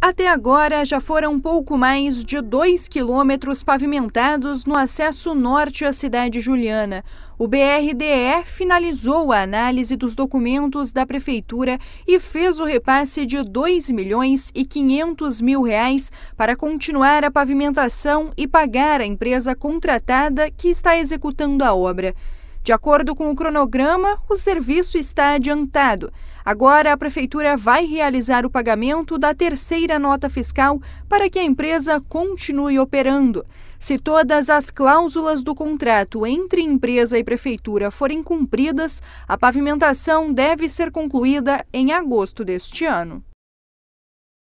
Até agora, já foram pouco mais de 2 quilômetros pavimentados no acesso norte à cidade juliana. O BRDE finalizou a análise dos documentos da prefeitura e fez o repasse de 2 milhões e 500 mil reais para continuar a pavimentação e pagar a empresa contratada que está executando a obra. De acordo com o cronograma, o serviço está adiantado. Agora, a Prefeitura vai realizar o pagamento da terceira nota fiscal para que a empresa continue operando. Se todas as cláusulas do contrato entre empresa e prefeitura forem cumpridas, a pavimentação deve ser concluída em agosto deste ano.